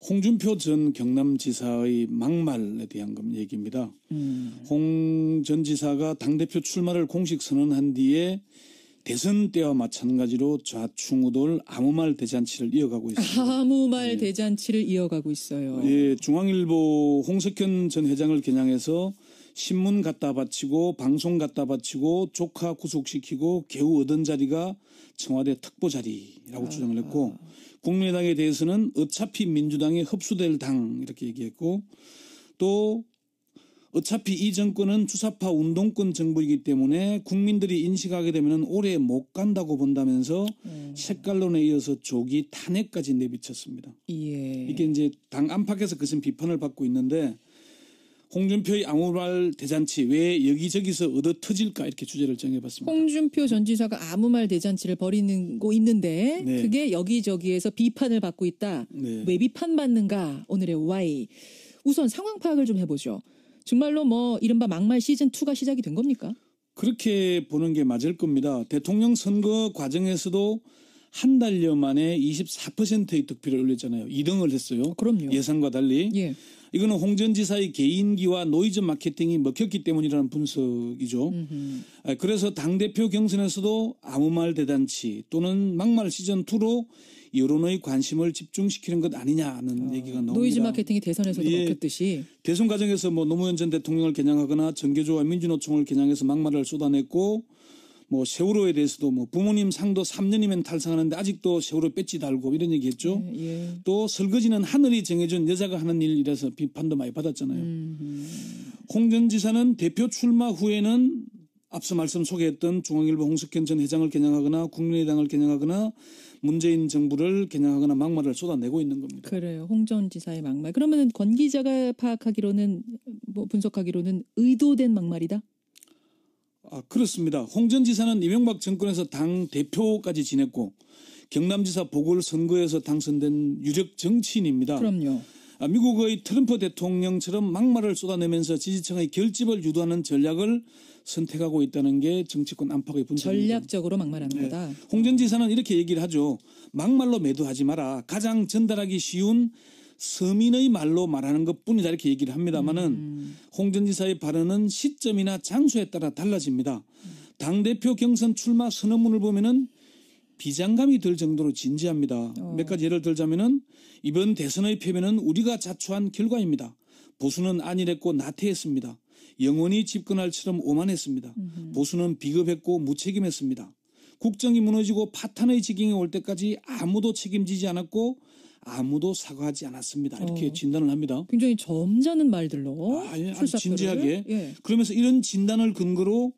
홍준표 전 경남지사의 막말에 대한 얘기입니다. 음. 홍전 지사가 당대표 출마를 공식 선언한 뒤에 대선 때와 마찬가지로 좌충우돌 아무 말 대잔치를 이어가고 있습니다. 아무 말 예. 대잔치를 이어가고 있어요. 예, 중앙일보 홍석현 전 회장을 겨냥해서 신문 갖다 바치고 방송 갖다 바치고 조카 구속시키고 개우 얻은 자리가 청와대 특보 자리라고 아. 주장을 했고 국민의당에 대해서는 어차피 민주당에 흡수될 당 이렇게 얘기했고 또 어차피 이 정권은 주사파 운동권 정부이기 때문에 국민들이 인식하게 되면 오래 못 간다고 본다면서 음. 색깔론에 이어서 조기 탄핵까지 내비쳤습니다. 예. 이게 이제 당 안팎에서 그것 비판을 받고 있는데 홍준표의 아무말 대잔치 왜 여기저기서 얻어 터질까 이렇게 주제를 정해봤습니다. 홍준표 전 지사가 아무말 대잔치를 벌이는 거 있는데 네. 그게 여기저기에서 비판을 받고 있다. 네. 왜 비판받는가 오늘의 와이. 우선 상황 파악을 좀 해보죠. 정말로 뭐 이른바 막말 시즌 2가 시작이 된 겁니까? 그렇게 보는 게 맞을 겁니다. 대통령 선거 과정에서도 한 달여 만에 24%의 득표를 올렸잖아요. 2등을 했어요. 그럼요. 예상과 달리. 예. 이거는 홍 전 지사의 개인기와 노이즈 마케팅이 먹혔기 때문이라는 분석이죠. 음흠. 아, 그래서 당대표 경선에서도 아무 말 대단치 또는 막말 시즌2로 여론의 관심을 집중시키는 것 아니냐는 어, 얘기가 나옵니다. 노이즈 마케팅이 대선에서도 예, 먹혔듯이. 대선 과정에서 뭐 노무현 전 대통령을 겨냥하거나 정계조와 민주노총을 겨냥해서 막말을 쏟아냈고 뭐 세월호에 대해서도 뭐 부모님 상도 3년이면 탈상하는데 아직도 세월호 배지 달고 이런 얘기했죠. 예, 예. 또 설거지는 하늘이 정해준 여자가 하는 일이라서 비판도 많이 받았잖아요. 음, 홍전 지사는 대표 출마 후에는 앞서 말씀 소개했던 중앙일보 홍석현 전 회장을 겨냥하거나 국민의당을 겨냥하거나 문재인 정부를 겨냥하거나 막말을 쏟아내고 있는 겁니다. 그래요. 홍 전 지사의 막말. 그러면 권 기자가 파악하기로는 뭐 분석하기로는 의도된 막말이다? 아, 그렇습니다. 홍전 지사는 이명박 정권에서 당 대표까지 지냈고 경남지사 보궐선거에서 당선된 유력 정치인입니다. 그럼요. 아, 미국의 트럼프 대통령처럼 막말을 쏟아내면서 지지층의 결집을 유도하는 전략을 선택하고 있다는 게 정치권 안팎의 분석입니다. 전략적으로 막말하는 네. 거다. 홍 전 지사는 이렇게 얘기를 하죠. 막말로 매도하지 마라. 가장 전달하기 쉬운 서민의 말로 말하는 것 뿐이다 이렇게 얘기를 합니다마는 음. 홍전 지사의 발언은 시점이나 장소에 따라 달라집니다. 음. 당대표 경선 출마 선언문을 보면은 비장감이 들 정도로 진지합니다. 어. 몇 가지 예를 들자면은 이번 대선의 패배는 우리가 자초한 결과입니다. 보수는 안일했고 나태했습니다. 영원히 집권할처럼 오만했습니다. 음흠. 보수는 비겁했고 무책임했습니다. 국정이 무너지고 파탄의 지경에 올 때까지 아무도 책임지지 않았고 아무도 사과하지 않았습니다. 이렇게 어. 진단을 합니다. 굉장히 점잖은 말들로 아, 예, 아주 진지하게. 예. 그러면서 이런 진단을 근거로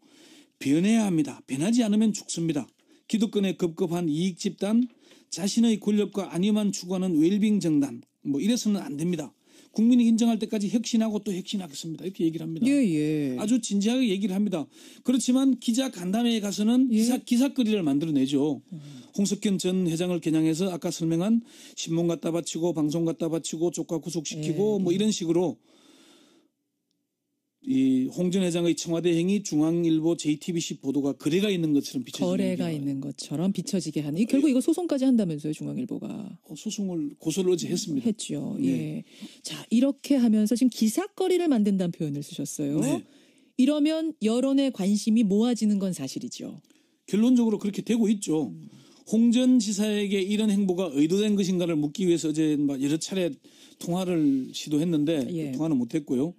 변해야 합니다. 변하지 않으면 죽습니다. 기득권에 급급한 이익 집단, 자신의 권력과 아니만 추구하는 웰빙 정당, 뭐 이래서는 안 됩니다. 국민이 인정할 때까지 혁신하고 또 혁신하겠습니다. 이렇게 얘기를 합니다. 예, 예. 아주 진지하게 얘기를 합니다. 그렇지만 기자 간담회에 가서는 예. 기사 기사거리를 만들어내죠. 음. 홍석균 전 회장을 겨냥해서 아까 설명한 신문 갖다 바치고 방송 갖다 바치고 조카 구속시키고 네. 뭐 이런 식으로 이홍전 회장의 청와대 행위 중앙일보 JTBC 보도가 거래가 있는 것처럼 비춰지는 거래가 있는 것처럼 비춰지게 하는 이 결국 이거 소송까지 한다면서요 중앙일보가 어, 소송을 고소를 어제 했습니다. 했죠. 네. 예. 자 이렇게 하면서 지금 기사거리를 만든다는 표현을 쓰셨어요. 네. 이러면 여론의 관심이 모아지는 건 사실이죠. 결론적으로 그렇게 되고 있죠. 음. 홍전 지사에게 이런 행보가 의도된 것인가를 묻기 위해서 어제 막 여러 차례 통화를 시도했는데 그 예. 통화는 못했고요.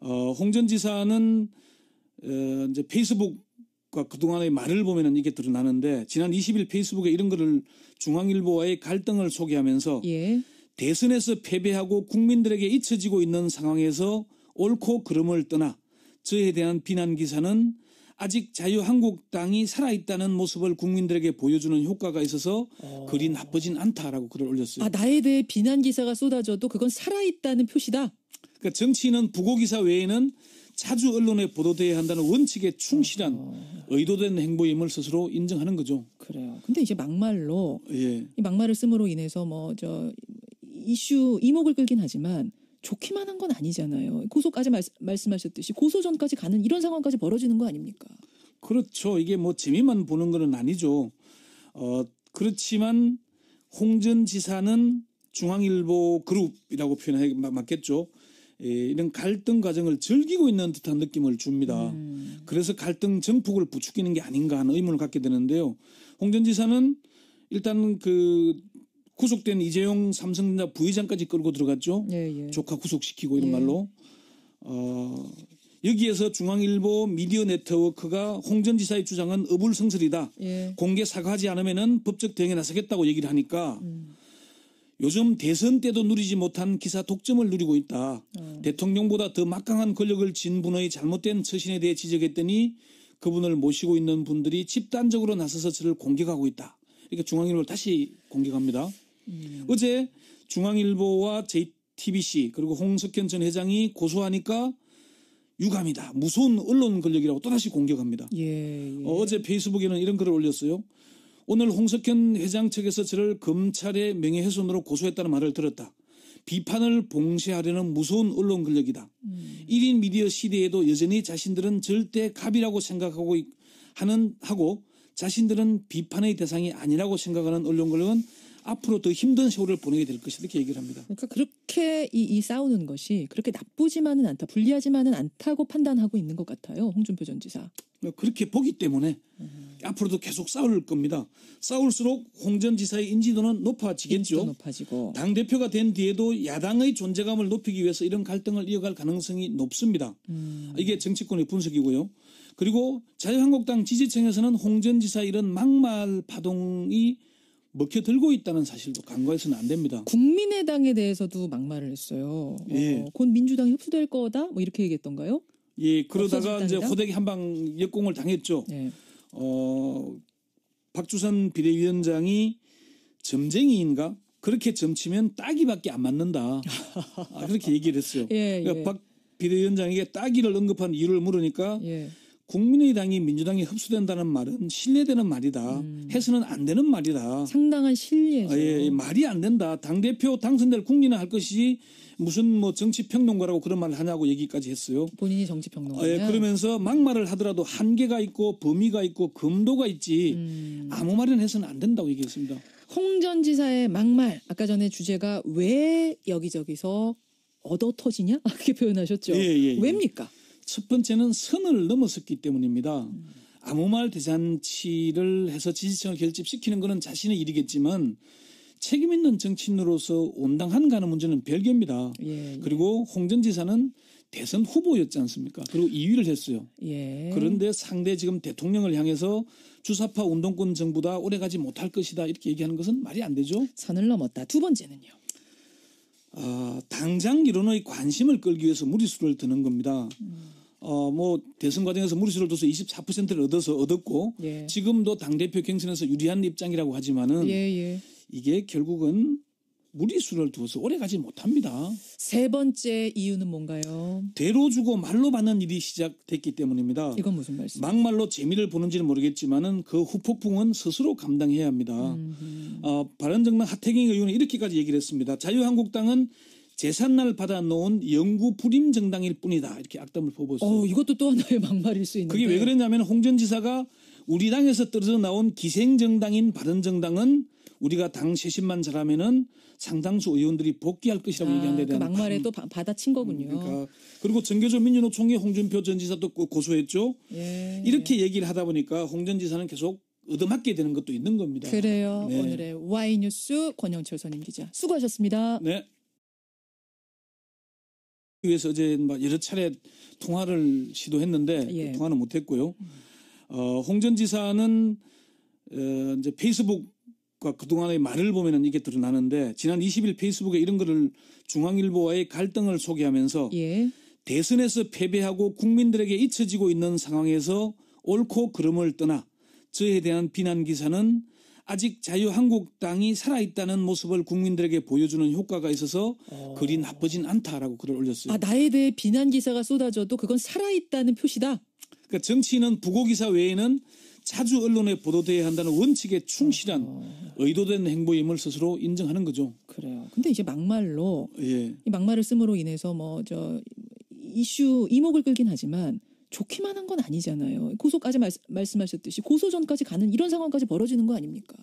어, 홍전 지사는 어, 이제 페이스북과 그동안의 말을 보면은 이게 드러나는데 지난 20일 페이스북에 이런 글을 중앙일보와의 갈등을 소개하면서 예. 대선에서 패배하고 국민들에게 잊혀지고 있는 상황에서 옳고 그름을 떠나 저에 대한 비난 기사는 아직 자유한국당이 살아있다는 모습을 국민들에게 보여주는 효과가 있어서 어. 그리 나쁘진 않다라고 글을 올렸어요. 아, 나에 대해 비난 기사가 쏟아져도 그건 살아있다는 표시다? 그러니까 정치인은 부고 기사 외에는 자주 언론에 보도돼야 한다는 원칙에 충실한 어. 의도된 행보임을 스스로 인정하는 거죠. 그래요. 근데 이제 막말로 예. 이 막말을 쓰므로 인해서 뭐 저 이슈 이목을 끌긴 하지만 좋기만 한 건 아니잖아요. 고소까지 말, 말씀하셨듯이 고소 전까지 가는 이런 상황까지 벌어지는 거 아닙니까? 그렇죠. 이게 뭐 재미만 보는 건 아니죠. 어, 그렇지만 홍 전 지사는 중앙일보 그룹이라고 표현해 맞겠죠. 에, 예, 이런 갈등 과정을 즐기고 있는 듯한 느낌을 줍니다. 음. 그래서 갈등 증폭을 부추기는 게 아닌가 하는 의문을 갖게 되는데요. 홍 전 지사는 일단 그 구속된 이재용 삼성전자 부회장까지 끌고 들어갔죠. 예, 예. 조카 구속시키고 이런 예. 말로. 어, 여기에서 중앙일보 미디어 네트워크가 홍 전 지사의 주장은 어불성설이다. 예. 공개 사과하지 않으면 법적 대응에 나서겠다고 얘기를 하니까 음. 요즘 대선 때도 누리지 못한 기사 독점을 누리고 있다. 음. 대통령보다 더 막강한 권력을 진 분의 잘못된 처신에 대해 지적했더니 그분을 모시고 있는 분들이 집단적으로 나서서 저를 공격하고 있다. 그러니까 중앙일보를 다시 공격합니다. 음. 어제 중앙일보와 JTBC 그리고 홍석현 전 회장이 고소하니까 유감이다. 무서운 언론 권력이라고 또다시 공격합니다. 예, 예. 어, 제 페이스북에는 이런 글을 올렸어요. 오늘 홍석현 회장 측에서 저를 검찰의 명예훼손으로 고소했다는 말을 들었다. 비판을 봉쇄하려는 무서운 언론 권력이다. 음. 1인 미디어 시대에도 여전히 자신들은 절대 갑이라고 생각하고 하는 하고 자신들은 비판의 대상이 아니라고 생각하는 언론 권력은 앞으로 더 힘든 세월을 보내게 될 것이다 이렇게 얘기를 합니다. 그러니까 그렇게 이, 이 싸우는 것이 그렇게 나쁘지만은 않다, 불리하지만은 않다고 판단하고 있는 것 같아요. 홍준표 전 지사. 어, 그렇게 보기 때문에 음. 앞으로도 계속 싸울 겁니다. 싸울수록 홍 전 지사의 인지도는 높아지겠죠. 높아지고. 당 대표가 된 뒤에도 야당의 존재감을 높이기 위해서 이런 갈등을 이어갈 가능성이 높습니다. 음. 이게 정치권의 분석이고요. 그리고 자유한국당 지지층에서는 홍 전 지사 이런 막말 파동이 먹혀들고 있다는 사실도 간과해서는 안 됩니다. 국민의당에 대해서도 막말을 했어요. 어, 예. 어, 곧 민주당 이흡수될 거다 뭐 이렇게 얘기했던가요? 예, 그러다가 이제 호되게 한방 역공을 당했죠. 예. 어, 박주선 비대위원장이 점쟁이인가? 그렇게 점치면 따기밖에 안 맞는다. 아, 그렇게 얘기를 했어요. 예, 그러니까 예. 박 비대위원장에게 따기를 언급한 이유를 물으니까 예. 국민의당이 민주당에 흡수된다는 말은 신뢰되는 말이다. 음. 해서는 안 되는 말이다. 상당한 신뢰죠. 아, 예, 예 말이 안 된다. 당 대표 당선될 국민은할 것이 무슨 뭐 정치 평론가라고 그런 말을 하냐고 얘기까지 했어요. 본인이 정치 평론가. 아, 예, 그러면서 막말을 하더라도 한계가 있고 범위가 있고 금도가 있지 음. 아무 말이나 해서는 안 된다고 얘기했습니다. 홍 전 지사의 막말 아까 전에 주제가 왜 여기저기서 얻어 터지냐 그렇게 표현하셨죠. 예, 예, 예. 왜입니까? 첫 번째는 선을 넘어섰기 때문입니다. 아무 말 대잔치를 해서 지지층을 결집시키는 것은 자신의 일이겠지만 책임 있는 정치인으로서 온당한가 하는 문제는 별개입니다. 예, 예. 그리고 홍 전 지사는 대선 후보였지 않습니까? 그리고 2위를 했어요. 예. 그런데 상대 지금 대통령을 향해서 주사파 운동권 정부다 오래가지 못할 것이다 이렇게 얘기하는 것은 말이 안 되죠. 선을 넘었다. 두 번째는요. 어, 당장 기어의 관심을 끌기 위해서 무리수를 드는 겁니다. 음. 어, 뭐, 대선 과정에서 무리수를 둬서 24%를 얻어서 얻었고, 예. 지금도 당대표 경선에서 유리한 입장이라고 하지만은, 예, 예. 이게 결국은 무리수를 두어서 오래가지 못합니다. 세 번째 이유는 뭔가요? 대로 주고 말로 받는 일이 시작됐기 때문입니다. 이건 무슨 말씀? 막말로 재미를 보는지는 모르겠지만은 그 후폭풍은 스스로 감당해야 합니다. 어, 바른정당 하태경 의원은 이렇게까지 얘기를 했습니다. 자유한국당은 재산날 받아놓은 영구 불임 정당일 뿐이다 이렇게 악담을 퍼부었어요. 어, 이것도 또 하나의 막말일 수있는 그게 왜 그랬냐면 홍 전 지사가 우리 당에서 떨어져 나온 기생정당인 바른정당은 우리가 당7 0만 사람에는 상당수 의원들이 복귀할 것이라고 아, 얘기한데 대한 그 막말에 또 받아친 거군요. 음, 그러니까 그리고 정교조 민주노총이 홍준표 전 지사도 고소했죠. 예, 이렇게 얘기를 하다 보니까 홍 전 지사는 계속 얻어맞게 되는 것도 있는 겁니다. 그래요. 네. 오늘의 Y 뉴스 권영철 선임 기자 수고하셨습니다. 네. 위해서 어제 여러 차례 통화를 시도했는데 그 예. 통화는 못했고요. 어, 홍전 지사는 어, 이제 페이스북 그 그동안의 말을 보면은 이게 드러나는데 지난 20일 페이스북에 이런 글을 중앙일보와의 갈등을 소개하면서 예. 대선에서 패배하고 국민들에게 잊혀지고 있는 상황에서 옳고 그름을 떠나 저에 대한 비난 기사는 아직 자유한국당이 살아있다는 모습을 국민들에게 보여주는 효과가 있어서 어... 그리 나쁘진 않다라고 글을 올렸어요. 아, 나에 대해 비난 기사가 쏟아져도 그건 살아있다는 표시다? 그러니까 정치인은 부고 기사 외에는 자주 언론에 보도돼야 한다는 원칙에 충실한 어, 어. 의도된 행보임을 스스로 인정하는 거죠. 그래요. 근데 이제 막말로 예. 이 막말을 쓰므로 인해서 뭐 저 이슈 이목을 끌긴 하지만 좋기만 한 건 아니잖아요. 고소까지 말, 말씀하셨듯이 고소 전까지 가는 이런 상황까지 벌어지는 거 아닙니까?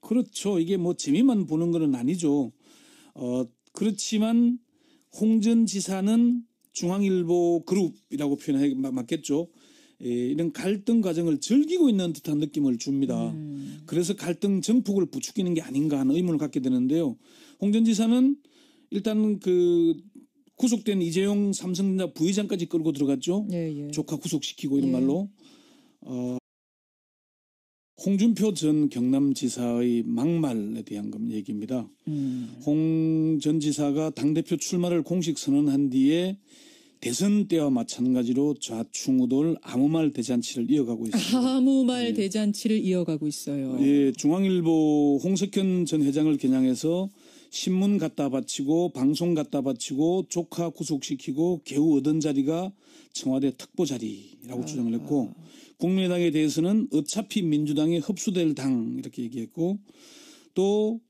그렇죠. 이게 뭐 재미만 보는 건 아니죠. 어, 그렇지만 홍 전 지사는 중앙일보 그룹이라고 표현해 맞겠죠. 이런 갈등 과정을 즐기고 있는 듯한 느낌을 줍니다. 음. 그래서 갈등 증폭을 부추기는 게 아닌가 하는 의문을 갖게 되는데요. 홍 전 지사는 일단 그 구속된 이재용 삼성전자 부회장까지 끌고 들어갔죠. 예, 예. 조카 구속시키고 이런 예. 말로 어, 홍준표 전 경남지사의 막말에 대한 얘기입니다. 음. 홍전 지사가 당 대표 출마를 공식 선언한 뒤에 대선 때와 마찬가지로 좌충우돌 아무 말 대잔치를 이어가고 있습니다. 아무 말 예. 대잔치를 이어가고 있어요. 예, 중앙일보 홍석현 전 회장을 겨냥해서 신문 갖다 바치고 방송 갖다 바치고 조카 구속시키고 개우 얻은 자리가 청와대 특보 자리라고 아. 주장을 했고 국민의당에 대해서는 어차피 민주당에 흡수될 당 이렇게 얘기했고 또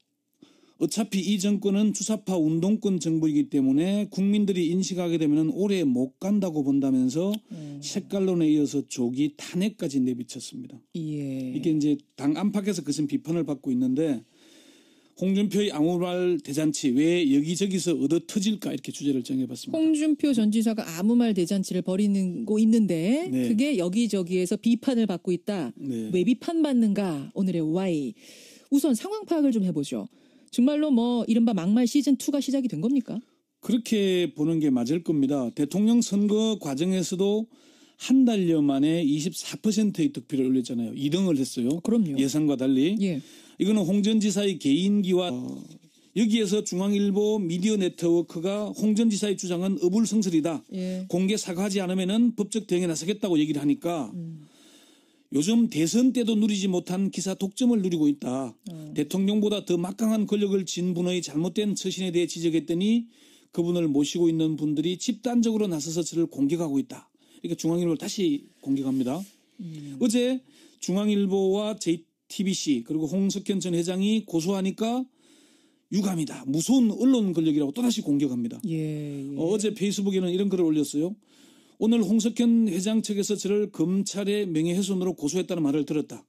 어차피 이 정권은 주사파 운동권 정부이기 때문에 국민들이 인식하게 되면 오래 못 간다고 본다면서 음. 색깔론에 이어서 조기 탄핵까지 내비쳤습니다. 예. 이게 이제 당 안팎에서 그것은 비판을 받고 있는데 홍준표의 아무말 대잔치 왜 여기저기서 얻어 터질까 이렇게 주제를 정해봤습니다. 홍준표 전 지사가 아무말 대잔치를 벌이는 거 있는데 네. 그게 여기저기에서 비판을 받고 있다. 네. 왜 비판받는가 오늘의 와이. 우선 상황 파악을 좀 해보죠. 정말로 뭐 이른바 막말 시즌 2가 시작이 된 겁니까? 그렇게 보는 게 맞을 겁니다. 대통령 선거 과정에서도 한 달여 만에 24%의 득표를 올렸잖아요. 2등을 했어요. 그럼요. 예상과 달리. 예. 이거는 홍 전 지사의 개인기와 어... 여기에서 중앙일보 미디어 네트워크가 홍 전 지사의 주장은 어불성설이다. 예. 공개 사과하지 않으면 법적 대응에 나서겠다고 얘기를 하니까 음. 요즘 대선 때도 누리지 못한 기사 독점을 누리고 있다. 음. 대통령보다 더 막강한 권력을 진 분의 잘못된 처신에 대해 지적했더니 그분을 모시고 있는 분들이 집단적으로 나서서 저를 공격하고 있다. 그러니까 중앙일보를 다시 공격합니다. 음. 어제 중앙일보와 JTBC 그리고 홍석현 전 회장이 고소하니까 유감이다. 무서운 언론 권력이라고 또다시 공격합니다. 예, 예. 어, 어제 페이스북에는 이런 글을 올렸어요. 오늘 홍석현 회장 측에서 저를 검찰의 명예훼손으로 고소했다는 말을 들었다.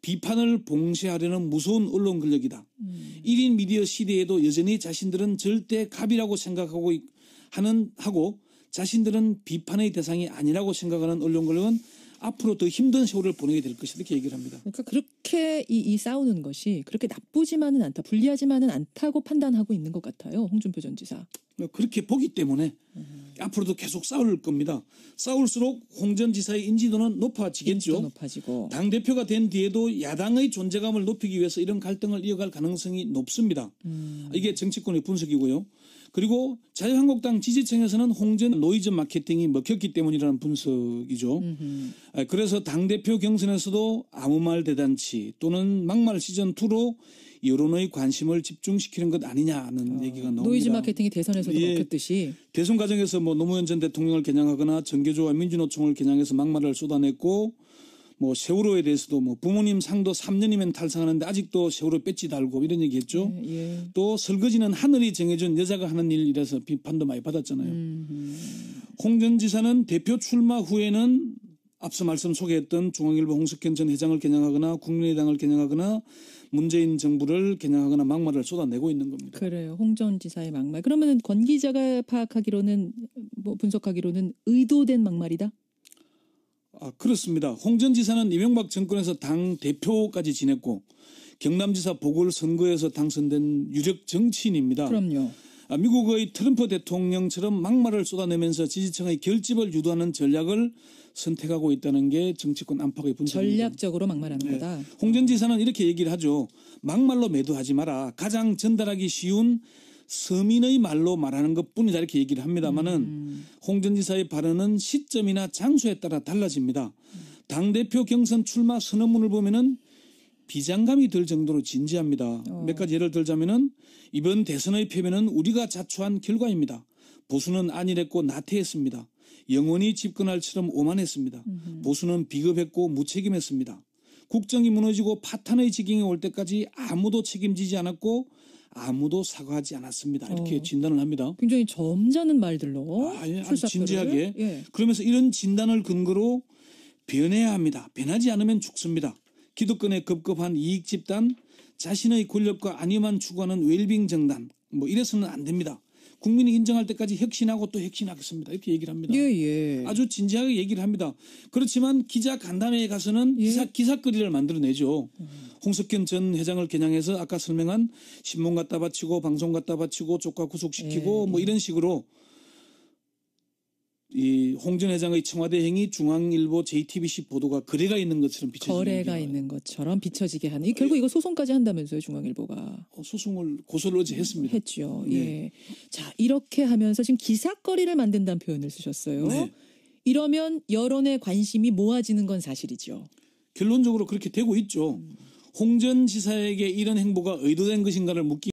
비판을 봉쇄하려는 무서운 언론 근력이다 음. 1인 미디어 시대에도 여전히 자신들은 절대 갑이라고 생각하고 하는 하고 자신들은 비판의 대상이 아니라고 생각하는 언론 근력은 앞으로 더 힘든 세월을 보내게 될 것이다 이렇게 얘기를 합니다. 그러니까 그렇게 이, 이 싸우는 것이 그렇게 나쁘지만은 않다, 불리하지만은 않다고 판단하고 있는 것 같아요. 홍준표 전 지사. 그렇게 보기 때문에 음. 앞으로도 계속 싸울 겁니다. 싸울수록 홍 전 지사의 인지도는 높아지겠죠. 높아지고. 당 대표가 된 뒤에도 야당의 존재감을 높이기 위해서 이런 갈등을 이어갈 가능성이 높습니다. 음. 이게 정치권의 분석이고요. 그리고 자유한국당 지지층에서는 홍 전 노이즈 마케팅이 먹혔기 때문이라는 분석이죠. 음흠. 아, 그래서 당 대표 경선에서도 아무 말대단치 또는 막말 시즌 2로 여론의 관심을 집중시키는 것 아니냐는 어, 얘기가 나옵니다. 노이즈 마케팅이 대선에서도 예, 그랬듯이 대선 과정에서 뭐 노무현 전 대통령을 겨냥하거나 정계조와 민주노총을 겨냥해서 막말을 쏟아냈고 뭐 세월호에 대해서도 뭐 부모님 상도 3년이면 탈상하는데 아직도 세월호 배지 달고 이런 얘기했죠. 예, 예. 또 설거지는 하늘이 정해준 여자가 하는 일이라서 비판도 많이 받았잖아요. 음, 홍전 지사는 대표 출마 후에는 앞서 말씀 소개했던 중앙일보 홍석현 전 회장을 겨냥하거나 국민의당을 겨냥하거나 문재인 정부를 겨냥하거나 막말을 쏟아내고 있는 겁니다. 그래요. 홍 전 지사의 막말. 그러면 권 기자가 파악하기로는 뭐 분석하기로는 의도된 막말이다. 아, 그렇습니다. 홍 전 지사는 이명박 정권에서 당 대표까지 지냈고 경남지사 보궐선거에서 당선된 유력 정치인입니다. 그럼요. 아, 미국의 트럼프 대통령처럼 막말을 쏟아내면서 지지층의 결집을 유도하는 전략을 선택하고 있다는 게 정치권 안팎의 분석입니다. 전략적으로 막말하는 네. 거다. 홍 전 지사는 이렇게 얘기를 하죠. 막말로 매도하지 마라. 가장 전달하기 쉬운 서민의 말로 말하는 것뿐이다 이렇게 얘기를 합니다마는 음. 홍전 지사의 발언은 시점이나 장소에 따라 달라집니다. 음. 당 대표 경선 출마 선언문을 보면은 비장감이 들 정도로 진지합니다. 어. 몇 가지 예를 들자면은 이번 대선의 패배는 우리가 자초한 결과입니다. 보수는 안일했고 나태했습니다. 영원히 집권할처럼 오만했습니다. 음흠. 보수는 비겁했고 무책임했습니다. 국정이 무너지고 파탄의 지경에 올 때까지 아무도 책임지지 않았고 아무도 사과하지 않았습니다. 이렇게 어, 진단을 합니다. 굉장히 점잖은 말들로 아, 예, 아주 진지하게. 예. 그러면서 이런 진단을 근거로 변해야 합니다. 변하지 않으면 죽습니다. 기득권에 급급한 이익 집단, 자신의 권력과 아니만 추구하는 웰빙 정당, 뭐 이래서는 안 됩니다. 국민이 인정할 때까지 혁신하고 또 혁신하겠습니다. 이렇게 얘기를 합니다. 예, 예. 아주 진지하게 얘기를 합니다. 그렇지만 기자 간담회에 가서는 예. 기사 기사거리를 만들어내죠. 음. 홍석현 전 회장을 겨냥해서 아까 설명한 신문 갖다 바치고 방송 갖다 바치고 조카 구속시키고 예. 뭐 이런 식으로 이홍전 회장의 청와대 행위 중앙일보 JTBC 보도가 거래가 있는 것처럼 비춰지는 거래가 있는 것처럼 비춰지게 하는 결국 이거 소송까지 한다면서요 중앙일보가 어, 소송을 고소를 어제 했습니다. 했죠. 네. 예. 자 이렇게 하면서 지금 기사거리를 만든다는 표현을 쓰셨어요. 네. 이러면 여론의 관심이 모아지는 건 사실이죠. 결론적으로 그렇게 되고 있죠. 음. 홍전 지사에게 이런 행보가 의도된 것인가를 묻기.